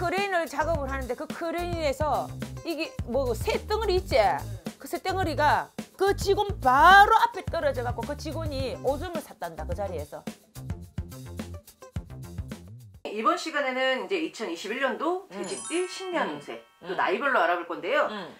크레인을 작업을 하는데 그 크레인 에서 이게 뭐새 덩어리 있지? 그새 덩어리가 그 직원 바로 앞에 떨어져 갖고 그 직원이 오줌을 샀단다 그 자리에서. 이번 시간에는 이제 2021년도 퇴직띠 음. 신년운세 음. 또 음. 나이별로 알아볼 건데요. 음.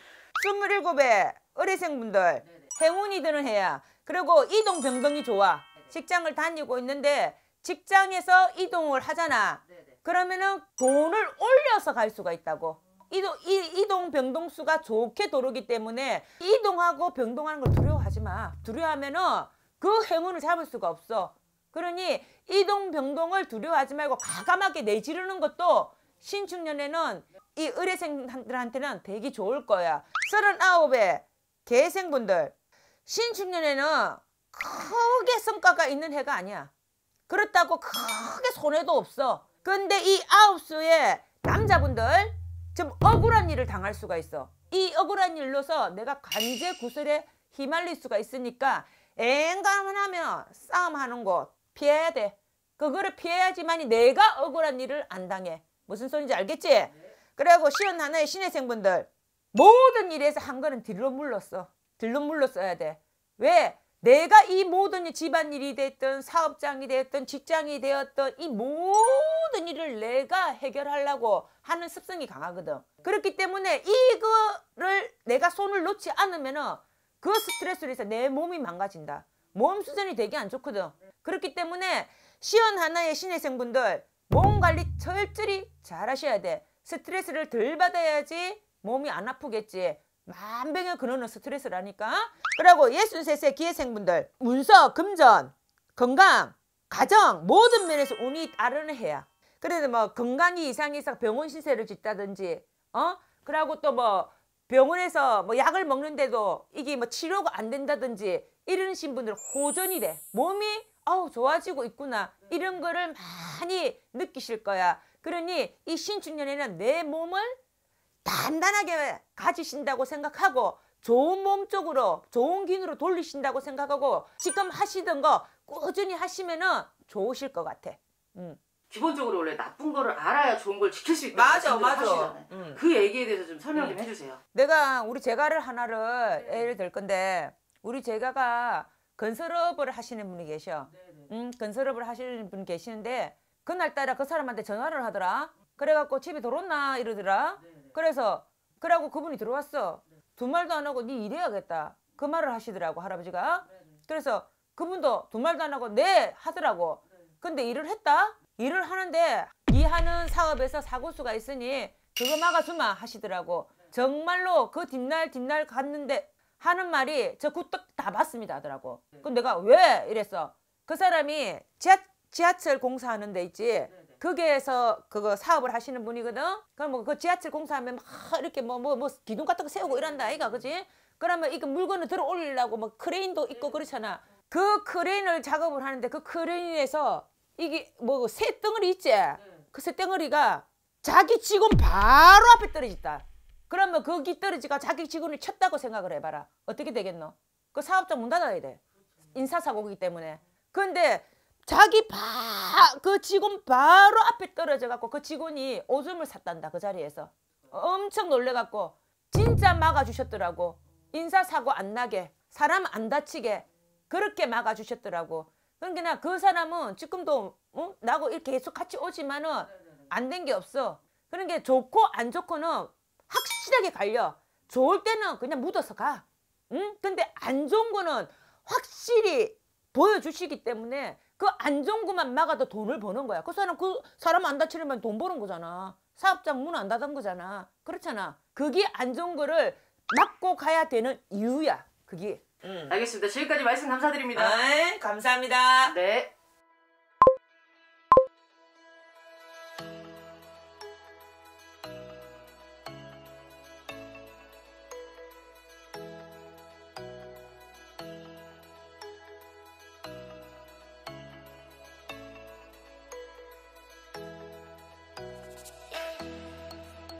27에 어뢰생분들 행운이 드는 해야 그리고 이동 병동이 좋아 네, 직장을 다니고 있는데 직장에서 이동을 하잖아 네네. 그러면은 돈을 올려서 갈 수가 있다고. 이동, 이, 이동 변동수가 좋게 도르기 때문에 이동하고 변동하는 걸 두려워하지 마. 두려워하면은 그 행운을 잡을 수가 없어. 그러니 이동 변동을 두려워하지 말고 과감하게 내지르는 것도 신축년에는 이 의뢰생들한테는 되게 좋을 거야. 서른아홉에 개생분들 신축년에는 크게 성과가 있는 해가 아니야. 그렇다고 크게 손해도 없어. 근데 이 아홉 수의 남자분들 좀 억울한 일을 당할 수가 있어. 이 억울한 일로서 내가 관제 구설에 휘말릴 수가 있으니까 앵간하면 싸움하는 거 피해야 돼. 그거를 피해야지만이 내가 억울한 일을 안 당해. 무슨 소린지 알겠지? 그리고 시온 하나의 신의 생분들 모든 일에서 한 거는 뒤로 물렀어. 뒤로 물렀어야 돼. 왜? 내가 이 모든 집안일이 됐든 사업장이 됐든 직장이 되었든 이 모든 일을 내가 해결하려고 하는 습성이 강하거든. 네. 그렇기 때문에 이거를 내가 손을 놓지 않으면 그 스트레스로 인해서 내 몸이 망가진다. 몸 수전이 되게 안 좋거든. 네. 그렇기 때문에 시연 하나의 신혜 생분들 몸 관리 철저히 잘 하셔야 돼. 스트레스를 덜 받아야지 몸이 안 아프겠지. 만병의 근원은 스트레스라니까. 그리고 예순 세세 기회생분들 문서, 금전, 건강, 가정 모든 면에서 운이 따르는 해야. 그래도 뭐 건강이 이상이 있어 병원 신세를 짓다든지 어? 그러고 또 뭐 병원에서 뭐 약을 먹는데도 이게 뭐 치료가 안 된다든지 이러신 분들 호전이 돼. 몸이 어우 좋아지고 있구나 이런 거를 많이 느끼실 거야. 그러니 이 신축년에는 내 몸을 단단하게 가지신다고 생각하고 좋은 몸 쪽으로 좋은 기운으로 돌리신다고 생각하고 지금 하시던 거 꾸준히 하시면은 좋으실 것 같아. 음. 기본적으로 원래 나쁜 거를 알아야 좋은 걸 지킬 수 있다. 맞아, 맞아. 음. 그 얘기에 대해서 좀 설명 좀 음. 해주세요. 내가 우리 재가를 하나를 네. 예를 들 건데 우리 재가가 건설업을 하시는 분이 계셔. 네, 네. 음, 건설업을 하시는 분 계시는데 그날따라 그 사람한테 전화를 하더라. 그래갖고 집에 들어왔나 이러더라. 네. 그래서 그러고 그분이 들어왔어. 두 말도 안 하고 네 일해야겠다. 그 말을 하시더라고 할아버지가. 그래서 그분도 두 말도 안 하고 네 하더라고. 근데 일을 했다. 일을 하는데 이 하는 사업에서 사고수가 있으니 그거 막아주마 하시더라고. 정말로 그 뒷날 뒷날 갔는데 하는 말이 저 구떡 다 봤습니다 하더라고. 그럼 내가 왜 이랬어. 그 사람이 지하, 지하철 공사하는 데 있지. 거기에서 그거 사업을 하시는 분이거든. 그럼 뭐 그 지하철 공사하면 막 이렇게 뭐 뭐뭐 뭐, 뭐 기둥 같은 거 세우고 이런다 아이가 그지? 그러면 이거 물건을 들어 올리려고 뭐 크레인도 있고 음. 그렇잖아. 그 크레인을 작업을 하는데 그 크레인에서 이게 뭐새 덩어리 있지? 네. 그새 덩어리가 자기 직원 바로 앞에 떨어졌다. 그러면 거기 떨어지가 자기 직원을 쳤다고 생각을 해봐라. 어떻게 되겠노? 그사업장문 닫아야 돼. 그렇죠. 인사사고기 때문에. 근데 자기 바그 직원 바로 앞에 떨어져 갖고 그 직원이 오줌을 샀단다 그 자리에서 엄청 놀래 갖고 진짜 막아 주셨더라고 인사 사고 안 나게 사람 안 다치게 그렇게 막아 주셨더라고 그러니까 그 사람은 지금도 어? 나고 이렇게 계속 같이 오지만은 안 된 게 없어 그런게 그러니까 좋고 안 좋고는 확실하게 갈려 좋을 때는 그냥 묻어서 가 응? 근데 안 좋은 거는 확실히 보여주시기 때문에 그안 좋은 것만 막아도 돈을 버는 거야. 그 사람 그 사람 안 다치려면 돈 버는 거잖아. 사업장 문 안 닫은 거잖아. 그렇잖아. 그게 안 좋은 거를 막고 가야 되는 이유야. 그게. 음. 알겠습니다. 지금까지 말씀 감사드립니다. 아, 감사합니다. 네.